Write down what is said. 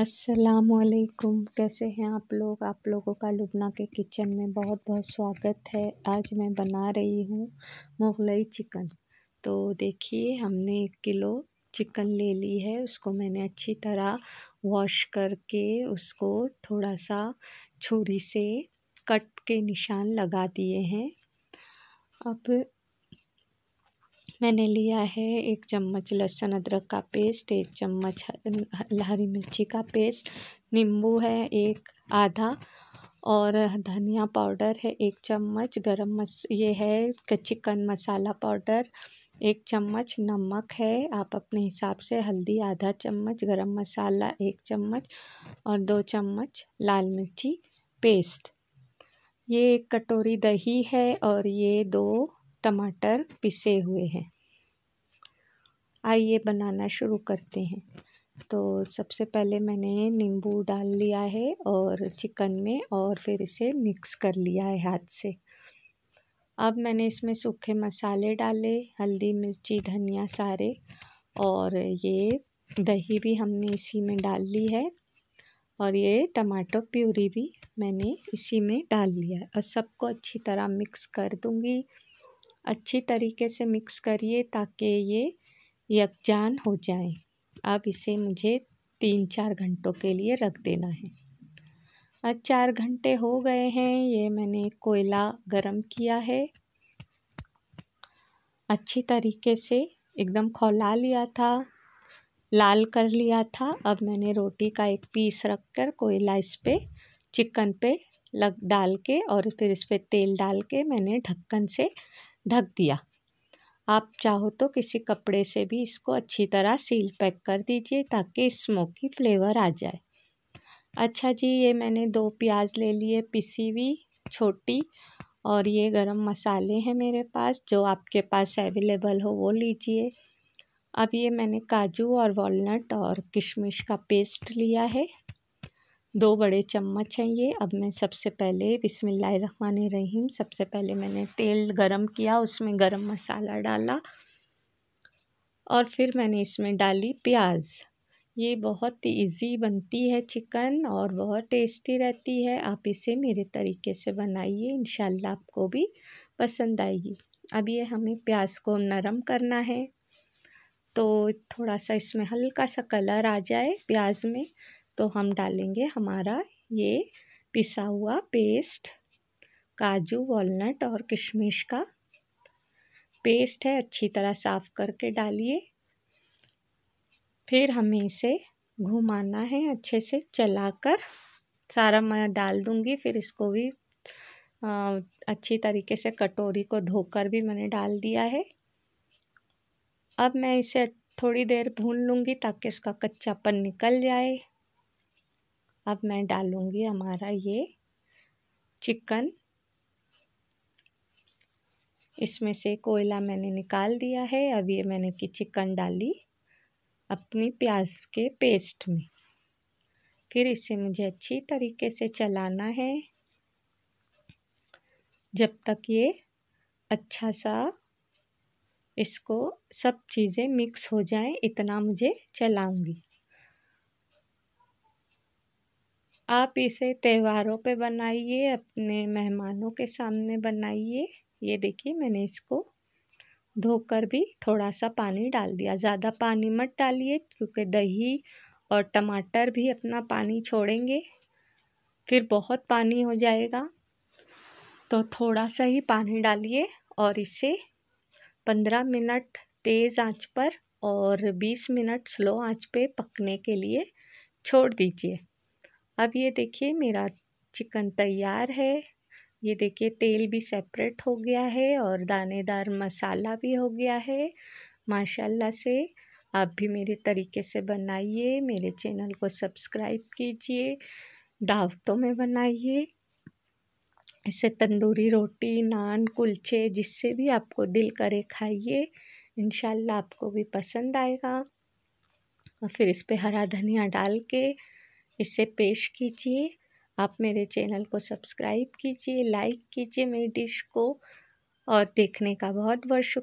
असलकुम कैसे हैं आप लोग आप लोगों का लुबना के किचन में बहुत बहुत स्वागत है आज मैं बना रही हूँ मुगलई चिकन तो देखिए हमने एक किलो चिकन ले ली है उसको मैंने अच्छी तरह वॉश करके उसको थोड़ा सा छुरी से कट के निशान लगा दिए हैं अब मैंने लिया है एक चम्मच लहसुन अदरक का पेस्ट एक चम्मच हरी मिर्ची का पेस्ट नींबू है एक आधा और धनिया पाउडर है एक चम्मच गरम मस ये है चिकन मसाला पाउडर एक चम्मच नमक है आप अपने हिसाब से हल्दी आधा चम्मच गरम मसाला एक चम्मच और दो चम्मच लाल मिर्ची पेस्ट ये एक कटोरी दही है और ये दो टमाटर पिसे हुए हैं आइए बनाना शुरू करते हैं तो सबसे पहले मैंने नींबू डाल लिया है और चिकन में और फिर इसे मिक्स कर लिया है हाथ से अब मैंने इसमें सूखे मसाले डाले हल्दी मिर्ची धनिया सारे और ये दही भी हमने इसी में डाल ली है और ये टमाटो प्यूरी भी मैंने इसी में डाल लिया है और सबको अच्छी तरह मिक्स कर दूँगी अच्छी तरीके से मिक्स करिए ताकि ये यकजान हो जाए अब इसे मुझे तीन चार घंटों के लिए रख देना है आज चार घंटे हो गए हैं ये मैंने कोयला गरम किया है अच्छी तरीके से एकदम खौला लिया था लाल कर लिया था अब मैंने रोटी का एक पीस रख कर कोयला इस पर चिकन पे लग डाल के और फिर इस पर तेल डाल के मैंने ढक्कन से ढक दिया आप चाहो तो किसी कपड़े से भी इसको अच्छी तरह सील पैक कर दीजिए ताकि स्मोकी फ्लेवर आ जाए अच्छा जी ये मैंने दो प्याज ले लिए पिसी हुई छोटी और ये गरम मसाले हैं मेरे पास जो आपके पास अवेलेबल हो वो लीजिए अब ये मैंने काजू और वॉलनट और किशमिश का पेस्ट लिया है दो बड़े चम्मच हैं ये अब मैं सबसे पहले रहीम सबसे पहले मैंने तेल गरम किया उसमें गरम मसाला डाला और फिर मैंने इसमें डाली प्याज ये बहुत इजी बनती है चिकन और बहुत टेस्टी रहती है आप इसे मेरे तरीके से बनाइए इन आपको भी पसंद आएगी अब ये हमें प्याज को नरम करना है तो थोड़ा सा इसमें हल्का सा कलर आ जाए प्याज में तो हम डालेंगे हमारा ये पिसा हुआ पेस्ट काजू वॉलनट और किशमिश का पेस्ट है अच्छी तरह साफ़ करके डालिए फिर हमें इसे घुमाना है अच्छे से चलाकर सारा मैं डाल दूँगी फिर इसको भी आ, अच्छी तरीके से कटोरी को धोकर भी मैंने डाल दिया है अब मैं इसे थोड़ी देर भून लूँगी ताकि उसका कच्चापन निकल जाए अब मैं डालूँगी हमारा ये चिकन इसमें से कोयला मैंने निकाल दिया है अब ये मैंने की चिकन डाली अपनी प्याज के पेस्ट में फिर इसे मुझे अच्छी तरीके से चलाना है जब तक ये अच्छा सा इसको सब चीज़ें मिक्स हो जाएं इतना मुझे चलाऊंगी आप इसे त्योहारों पे बनाइए अपने मेहमानों के सामने बनाइए ये देखिए मैंने इसको धोकर भी थोड़ा सा पानी डाल दिया ज़्यादा पानी मत डालिए क्योंकि दही और टमाटर भी अपना पानी छोड़ेंगे फिर बहुत पानी हो जाएगा तो थोड़ा सा ही पानी डालिए और इसे पंद्रह मिनट तेज़ आंच पर और बीस मिनट स्लो आंच पे पकने के लिए छोड़ दीजिए अब ये देखिए मेरा चिकन तैयार है ये देखिए तेल भी सेपरेट हो गया है और दानेदार मसाला भी हो गया है माशाल्लाह से आप भी मेरे तरीके से बनाइए मेरे चैनल को सब्सक्राइब कीजिए दावतों में बनाइए इसे तंदूरी रोटी नान कुलचे जिससे भी आपको दिल करे खाइए इन आपको भी पसंद आएगा और फिर इस पर हरा धनिया डाल के इसे पेश कीजिए आप मेरे चैनल को सब्सक्राइब कीजिए लाइक कीजिए मेरी डिश को और देखने का बहुत बहुत शुक्रिया